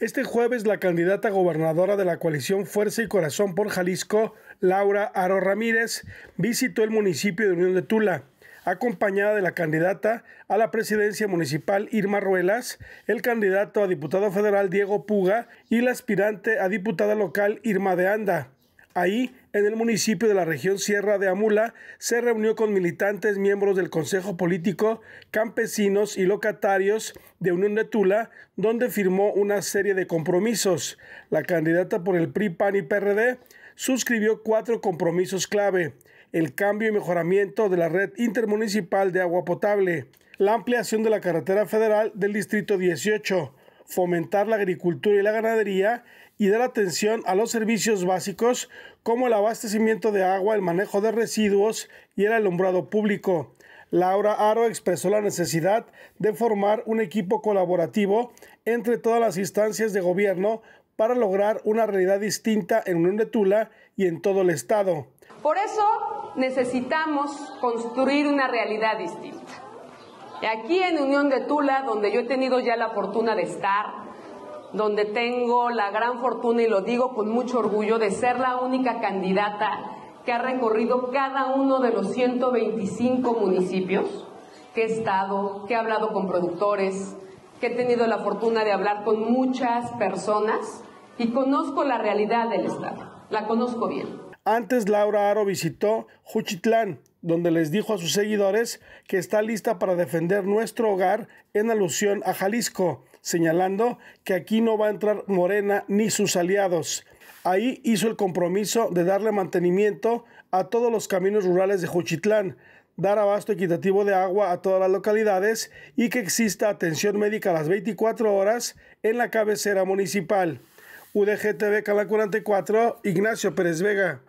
Este jueves la candidata gobernadora de la coalición Fuerza y Corazón por Jalisco, Laura Aro Ramírez, visitó el municipio de Unión de Tula, acompañada de la candidata a la presidencia municipal Irma Ruelas, el candidato a diputado federal Diego Puga y la aspirante a diputada local Irma de Anda. Ahí, en el municipio de la región Sierra de Amula, se reunió con militantes, miembros del Consejo Político, campesinos y locatarios de Unión de Tula, donde firmó una serie de compromisos. La candidata por el PRI, PAN y PRD suscribió cuatro compromisos clave. El cambio y mejoramiento de la red intermunicipal de agua potable. La ampliación de la carretera federal del Distrito 18 fomentar la agricultura y la ganadería y dar atención a los servicios básicos como el abastecimiento de agua, el manejo de residuos y el alumbrado público. Laura Aro expresó la necesidad de formar un equipo colaborativo entre todas las instancias de gobierno para lograr una realidad distinta en Unión de Tula y en todo el Estado. Por eso necesitamos construir una realidad distinta Aquí en Unión de Tula, donde yo he tenido ya la fortuna de estar, donde tengo la gran fortuna, y lo digo con mucho orgullo, de ser la única candidata que ha recorrido cada uno de los 125 municipios, que he estado, que he hablado con productores, que he tenido la fortuna de hablar con muchas personas y conozco la realidad del Estado, la conozco bien. Antes Laura Aro visitó Juchitlán, donde les dijo a sus seguidores que está lista para defender nuestro hogar en alusión a Jalisco, señalando que aquí no va a entrar Morena ni sus aliados. Ahí hizo el compromiso de darle mantenimiento a todos los caminos rurales de Juchitlán, dar abasto equitativo de agua a todas las localidades y que exista atención médica a las 24 horas en la cabecera municipal. UDGTV TV 44, Ignacio Pérez Vega.